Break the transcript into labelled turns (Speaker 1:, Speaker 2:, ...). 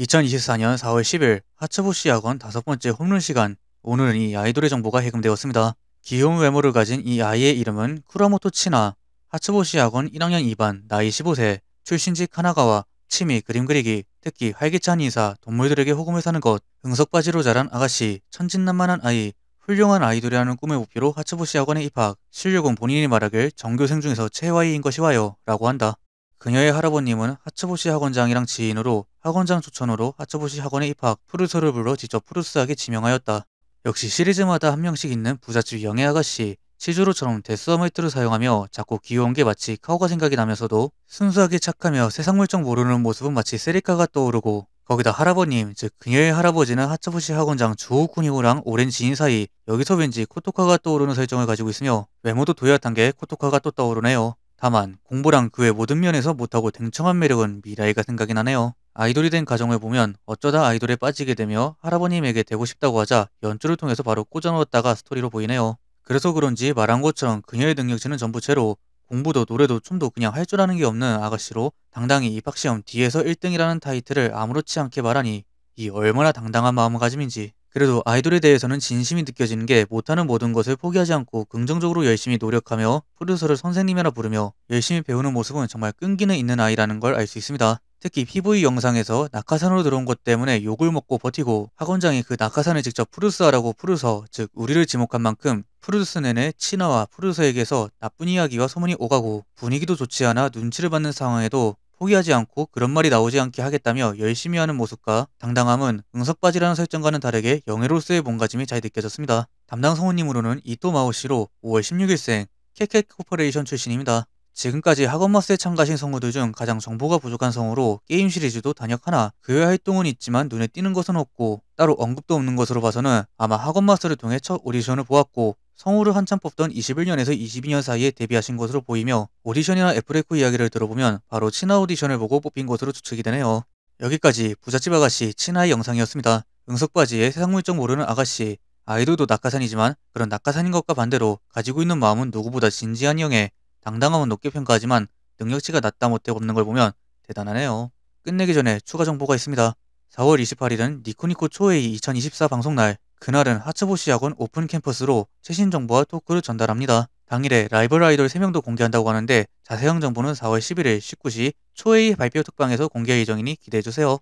Speaker 1: 2024년 4월 10일 하츠보시 학원 다섯 번째 홈런 시간 오늘은 이 아이돌의 정보가 해금되었습니다. 귀여운 외모를 가진 이 아이의 이름은 쿠라모토 치나 하츠보시 학원 1학년 2반 나이 15세 출신지 카나가와 취미 그림 그리기 특히 활기찬 인사 동물들에게 호금을 사는 것 응석바지로 자란 아가씨 천진난만한 아이 훌륭한 아이돌이라는 꿈의 목표로 하츠보시 학원에 입학 실력은 본인이 말하길 정교생 중에서 최하위인 것이와요 라고 한다. 그녀의 할아버님은 하츠보시 학원장이랑 지인으로 학원장 추천으로 하츠부시 학원에 입학, 푸르소를 불러 직접 프루스하게 지명하였다. 역시 시리즈마다 한 명씩 있는 부잣집 영애 아가씨, 치즈로처럼 데스어메이트를 사용하며 작고 귀여운 게 마치 카오가 생각이 나면서도 순수하게 착하며 세상 물정 모르는 모습은 마치 세리카가 떠오르고 거기다 할아버님, 즉 그녀의 할아버지는 하츠부시 학원장 주우쿠니오랑 오랜 지인 사이 여기서 왠지 코토카가 떠오르는 설정을 가지고 있으며 외모도 도약한 게 코토카가 또 떠오르네요. 다만 공부랑 그 외 모든 면에서 못하고 댕청한 매력은 미라이가 생각이 나네요. 아이돌이 된 가정을 보면 어쩌다 아이돌에 빠지게 되며 할아버님에게 되고 싶다고 하자 연주를 통해서 바로 꽂아놓았다가 스토리로 보이네요. 그래서 그런지 말한 것처럼 그녀의 능력치는 전부 채로 공부도 노래도 춤도 그냥 할 줄 아는 게 없는 아가씨로 당당히 입학시험 뒤에서 1등이라는 타이틀을 아무렇지 않게 말하니 이 얼마나 당당한 마음가짐인지 그래도 아이돌에 대해서는 진심이 느껴지는 게 못하는 모든 것을 포기하지 않고 긍정적으로 열심히 노력하며 프로듀서를 선생님이라 부르며 열심히 배우는 모습은 정말 끈기는 있는 아이라는 걸 알 수 있습니다. 특히 PV 영상에서 낙하산으로 들어온 것 때문에 욕을 먹고 버티고 학원장이 그 낙하산을 직접 프루스하라고 프루서 즉 우리를 지목한 만큼 프루스 내내 친화와 프루서에게서 나쁜 이야기와 소문이 오가고 분위기도 좋지 않아 눈치를 받는 상황에도 포기하지 않고 그런 말이 나오지 않게 하겠다며 열심히 하는 모습과 당당함은 응석바지라는 설정과는 다르게 영예로서의 몸가짐이 잘 느껴졌습니다. 담당 성우님으로는 이토 마오시로 5월 16일생 케켓 코퍼레이션 출신입니다. 지금까지 학원마스에 참가하신 성우들 중 가장 정보가 부족한 성우로 게임 시리즈도 단역 하나, 그외 활동은 있지만 눈에 띄는 것은 없고 따로 언급도 없는 것으로 봐서는 아마 학원 마스터를 통해 첫 오디션을 보았고 성우를 한참 뽑던 21년에서 22년 사이에 데뷔하신 것으로 보이며 오디션이나 애프레코 이야기를 들어보면 바로 친화 오디션을 보고 뽑힌 것으로 추측이 되네요. 여기까지 부잣집 아가씨 친화의 영상이었습니다. 응석바지에 세상 물정 모르는 아가씨 아이돌도 낙하산이지만 그런 낙하산인 것과 반대로 가지고 있는 마음은 누구보다 진지한 형에 당당함은 높게 평가하지만 능력치가 낮다 못해 없는 걸 보면 대단하네요. 끝내기 전에 추가 정보가 있습니다. 4월 28일은 니코니코 초회의 2024 방송날, 그날은 하츠보시 학원 오픈 캠퍼스로 최신 정보와 토크를 전달합니다. 당일에 라이벌 아이돌 3명도 공개한다고 하는데 자세한 정보는 4월 11일 19시 초회의 발표 특방에서 공개 예정이니 기대해주세요.